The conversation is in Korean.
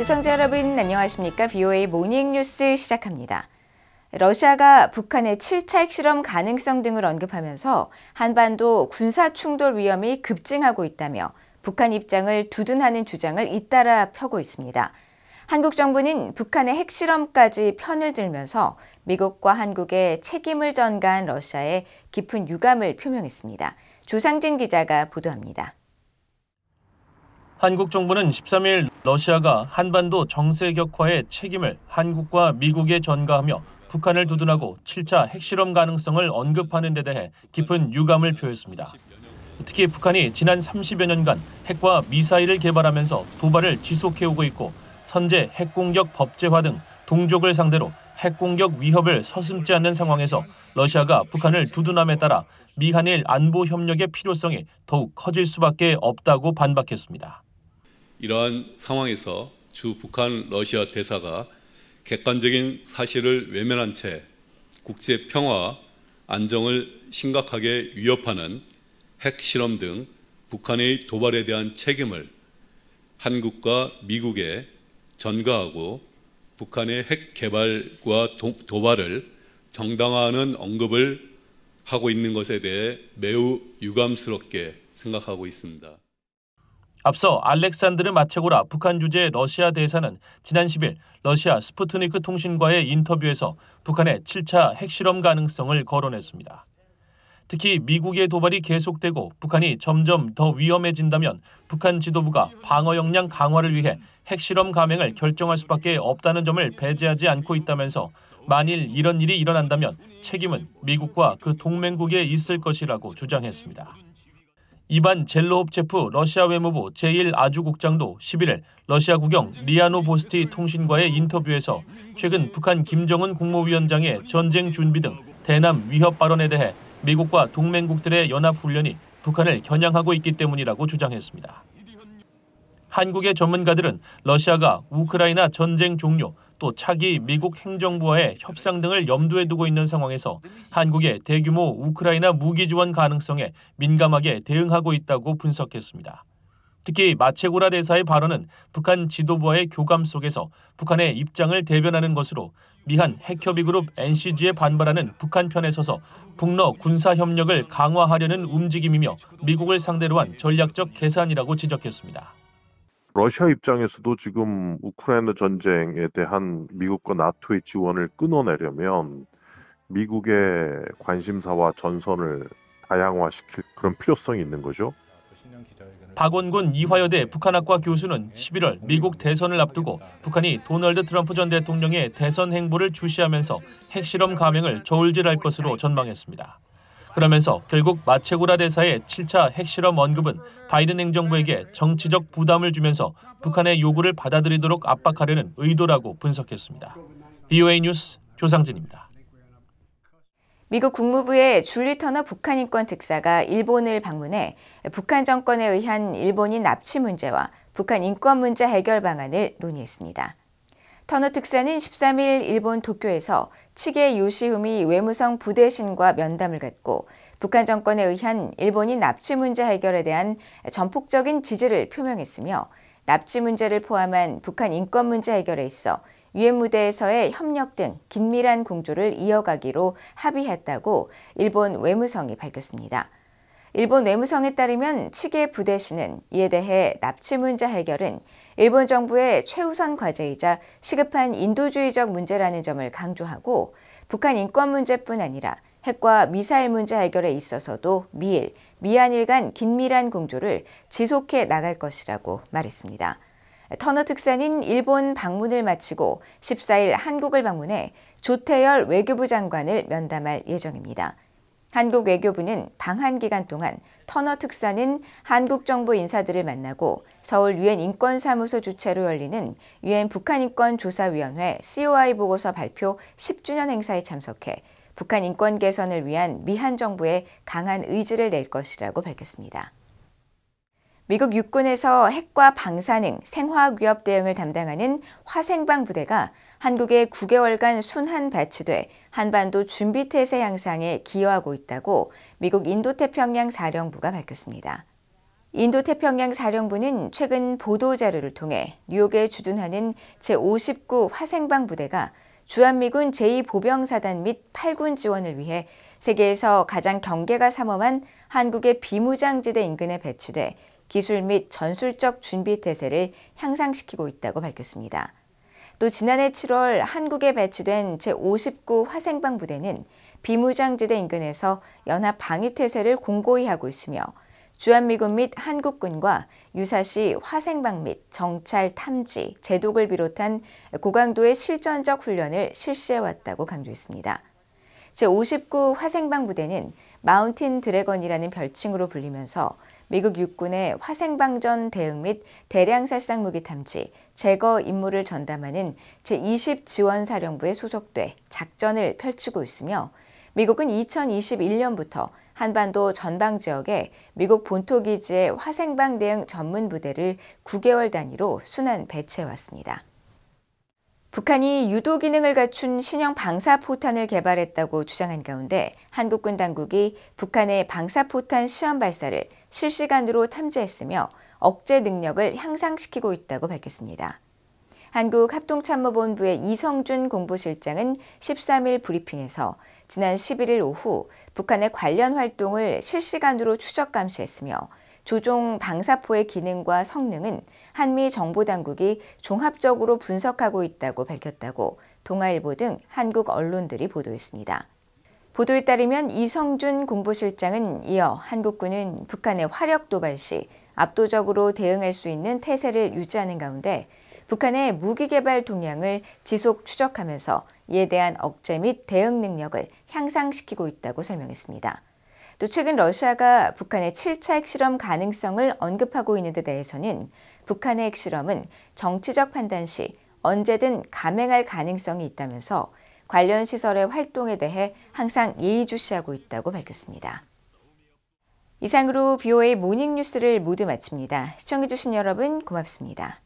시청자 여러분 안녕하십니까? BOA 모닝 뉴스 시작합니다. 러시아가 북한의 7차 핵실험 가능성 등을 언급하면서 한반도 군사 충돌 위험이 급증하고 있다며 북한 입장을 두둔하는 주장을 잇따라 펴고 있습니다. 한국 정부는 북한의 핵실험까지 편을 들면서 미국과 한국의 책임을 전가한 러시아에 깊은 유감을 표명했습니다. 조상진 기자가 보도합니다. 한국 정부는 13일 러시아가 한반도 정세 격화의 책임을 한국과 미국에 전가하며 북한을 두둔하고 7차 핵실험 가능성을 언급하는 데 대해 깊은 유감을 표했습니다. 특히 북한이 지난 30여 년간 핵과 미사일을 개발하면서 도발을 지속해오고 있고 선제 핵공격 법제화 등 동족을 상대로 핵공격 위협을 서슴지 않는 상황에서 러시아가 북한을 두둔함에 따라 미한일 안보 협력의 필요성이 더욱 커질 수밖에 없다고 반박했습니다. 이러한 상황에서 주 북한 러시아 대사가 객관적인 사실을 외면한 채 국제 평화 안정을 심각하게 위협하는 핵실험 등 북한의 도발에 대한 책임을 한국과 미국에 전가하고 북한의 핵 개발과 도, 발을 정당화하는 언급을 하고 있는 것에 대해 매우 유감스럽게 생각하고 있습니다. 앞서 알렉산드르 마체고라 북한 주재 러시아 대사는 지난 10일 러시아 스푸트니크 통신과의 인터뷰에서 북한의 7차 핵실험 가능성을 거론했습니다. 특히 미국의 도발이 계속되고 북한이 점점 더 위험해진다면 북한 지도부가 방어 역량 강화를 위해 핵실험 감행을 결정할 수밖에 없다는 점을 배제하지 않고 있다면서 만일 이런 일이 일어난다면 책임은 미국과 그 동맹국에 있을 것이라고 주장했습니다. 이반 젤로업체프 러시아 외무부 제1아주국장도 11일 러시아 국영 리아노 보스티 통신과의 인터뷰에서 최근 북한 김정은 국무위원장의 전쟁 준비 등 대남 위협 발언에 대해 미국과 동맹국들의 연합훈련이 북한을 겨냥하고 있기 때문이라고 주장했습니다. 한국의 전문가들은 러시아가 우크라이나 전쟁 종료 또 차기 미국 행정부와의 협상 등을 염두에 두고 있는 상황에서 한국의 대규모 우크라이나 무기 지원 가능성에 민감하게 대응하고 있다고 분석했습니다. 특히 마체구라 대사의 발언은 북한 지도부와의 교감 속에서 북한의 입장을 대변하는 것으로 미한 핵협의 그룹 NCG에 반발하는 북한 편에 서서 북러 군사 협력을 강화하려는 움직임이며 미국을 상대로 한 전략적 계산이라고 지적했습니다. 러시아 입장에서도 지금 우크라이나 전쟁에 대한 미국과 나토의 지원을 끊어내려면 미국의 관심사와 전선을 다양화시킬 그런 필요성이 있는 거죠. 박원군 이화여대 북한학과 교수는 11월 미국 대선을 앞두고 북한이 도널드 트럼프 전 대통령의 대선 행보를 주시하면서 핵실험 감행을 저울질할 것으로 전망했습니다. 그러면서 결국 마체고라 대사의 7차 핵실험 언급은 바이든 행정부에게 정치적 부담을 주면서 북한의 요구를 받아들이도록 압박하려는 의도라고 분석했습니다. BOA 뉴스 조상진입니다. 미국 국무부의 줄리 터너 북한 인권 특사가 일본을 방문해 북한 정권에 의한 일본인 납치 문제와 북한 인권 문제 해결 방안을 논의했습니다. 터너 특사는 13일 일본 도쿄에서 치게 요시흠미 외무성 부대신과 면담을 갖고 북한 정권에 의한 일본인 납치 문제 해결에 대한 전폭적인 지지를 표명했으며 납치 문제를 포함한 북한 인권 문제 해결에 있어 유엔 무대에서의 협력 등 긴밀한 공조를 이어가기로 합의했다고 일본 외무성이 밝혔습니다. 일본 외무성에 따르면 치계 부대신은 이에 대해 납치 문제 해결은 일본 정부의 최우선 과제이자 시급한 인도주의적 문제라는 점을 강조하고 북한 인권 문제뿐 아니라 핵과 미사일 문제 해결에 있어서도 미일, 미한일 간 긴밀한 공조를 지속해 나갈 것이라고 말했습니다. 터너 특사는 일본 방문을 마치고 14일 한국을 방문해 조태열 외교부 장관을 면담할 예정입니다. 한국 외교부는 방한 기간 동안 터너 특사는 한국 정부 인사들을 만나고 서울 유엔 인권사무소 주최로 열리는 유엔 북한인권조사위원회 COI 보고서 발표 10주년 행사에 참석해 북한 인권 개선을 위한 미한 정부의 강한 의지를 낼 것이라고 밝혔습니다. 미국 육군에서 핵과 방사능, 생화학 위협 대응을 담당하는 화생방 부대가 한국의 9개월간 순환 배치돼 한반도 준비태세 향상에 기여하고 있다고 미국 인도태평양 사령부가 밝혔습니다. 인도태평양 사령부는 최근 보도자료를 통해 뉴욕에 주둔하는 제59 화생방 부대가 주한미군 제2보병사단 및 8군 지원을 위해 세계에서 가장 경계가 삼엄한 한국의 비무장지대 인근에 배치돼 기술 및 전술적 준비 태세를 향상시키고 있다고 밝혔습니다. 또 지난해 7월 한국에 배치된 제59 화생방 부대는 비무장지대 인근에서 연합 방위태세를 공고히 하고 있으며 주한미군 및 한국군과 유사시 화생방 및 정찰, 탐지, 제독을 비롯한 고강도의 실전적 훈련을 실시해왔다고 강조했습니다. 제59 화생방 부대는 마운틴 드래건이라는 별칭으로 불리면서 미국 육군의 화생방전 대응 및 대량 살상 무기 탐지, 제거 임무를 전담하는 제20 지원사령부에 소속돼 작전을 펼치고 있으며 미국은 2021년부터 한반도 전방 지역에 미국 본토 기지의 화생방 대응 전문 부대를 9개월 단위로 순환 배치해 왔습니다. 북한이 유도 기능을 갖춘 신형 방사포탄을 개발했다고 주장한 가운데 한국군 당국이 북한의 방사포탄 시험 발사를 실시간으로 탐지했으며 억제 능력을 향상시키고 있다고 밝혔습니다. 한국합동참모본부의 이성준 공보실장은 13일 브리핑에서 지난 11일 오후 북한의 관련 활동을 실시간으로 추적 감시했으며 조종 방사포의 기능과 성능은 한미 정보당국이 종합적으로 분석하고 있다고 밝혔다고 동아일보 등 한국 언론들이 보도했습니다. 보도에 따르면 이성준 공보실장은 이어 한국군은 북한의 화력 도발 시 압도적으로 대응할 수 있는 태세를 유지하는 가운데 북한의 무기 개발 동향을 지속 추적하면서 이에 대한 억제 및 대응 능력을 향상시키고 있다고 설명했습니다. 또 최근 러시아가 북한의 7차 핵실험 가능성을 언급하고 있는 데 대해서는 북한의 핵실험은 정치적 판단 시 언제든 감행할 가능성이 있다면서 관련 시설의 활동에 대해 항상 예의주시하고 있다고 밝혔습니다. 이상으로 BOA 모닝뉴스를 모두 마칩니다. 시청해주신 여러분 고맙습니다.